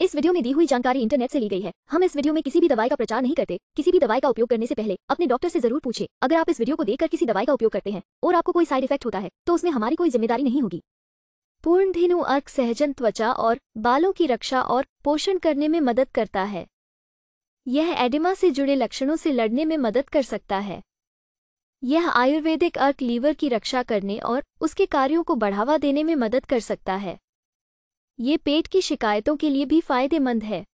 इस वीडियो में दी हुई जानकारी इंटरनेट से ली गई है हम इस वीडियो में किसी भी दवाई का प्रचार नहीं करते किसी भी दवाई का उपयोग करने से पहले अपने डॉक्टर से जरूर पूछे अगर आप इस वीडियो को देखकर किसी दवाई का उपयोग करते हैं और आपको कोई साइड इफेक्ट होता है तो उसमें हमारी कोई जिम्मेदारी नहीं होगी पूर्ण धेनु अर्क सहजन त्वचा और बालों की रक्षा और पोषण करने में मदद करता है यह एडिमा से जुड़े लक्षणों से लड़ने में मदद कर सकता है यह आयुर्वेदिक अर्क लीवर की रक्षा करने और उसके कार्यों को बढ़ावा देने में मदद कर सकता है ये पेट की शिकायतों के लिए भी फायदेमंद है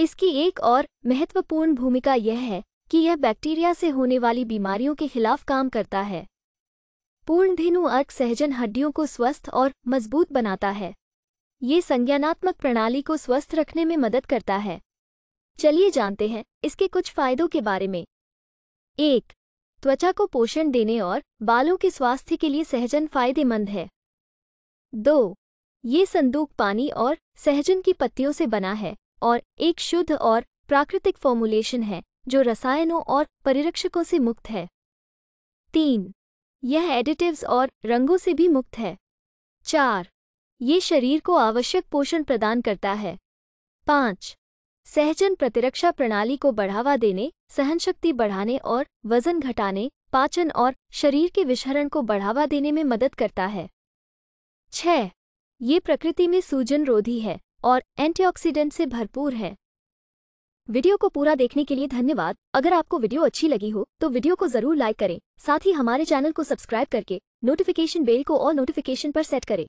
इसकी एक और महत्वपूर्ण भूमिका यह है कि यह बैक्टीरिया से होने वाली बीमारियों के खिलाफ काम करता है पूर्णधेनु अर्क सहजन हड्डियों को स्वस्थ और मजबूत बनाता है ये संज्ञानात्मक प्रणाली को स्वस्थ रखने में मदद करता है चलिए जानते हैं इसके कुछ फायदों के बारे में एक त्वचा को पोषण देने और बालों के स्वास्थ्य के लिए सहजन फायदेमंद है दो ये संदूक पानी और सहजन की पत्तियों से बना है और एक शुद्ध और प्राकृतिक फॉर्मुलेशन है जो रसायनों और परिरक्षकों से मुक्त है तीन यह एडिटिव्स और रंगों से भी मुक्त है चार ये शरीर को आवश्यक पोषण प्रदान करता है पाँच सहजन प्रतिरक्षा प्रणाली को बढ़ावा देने सहनशक्ति बढ़ाने और वजन घटाने पाचन और शरीर के विषहरण को बढ़ावा देने में मदद करता है छह ये प्रकृति में सूजन रोधी है और एंटीऑक्सीडेंट से भरपूर है वीडियो को पूरा देखने के लिए धन्यवाद अगर आपको वीडियो अच्छी लगी हो तो वीडियो को जरूर लाइक करें साथ ही हमारे चैनल को सब्सक्राइब करके नोटिफिकेशन बेल को और नोटिफिकेशन पर सेट करें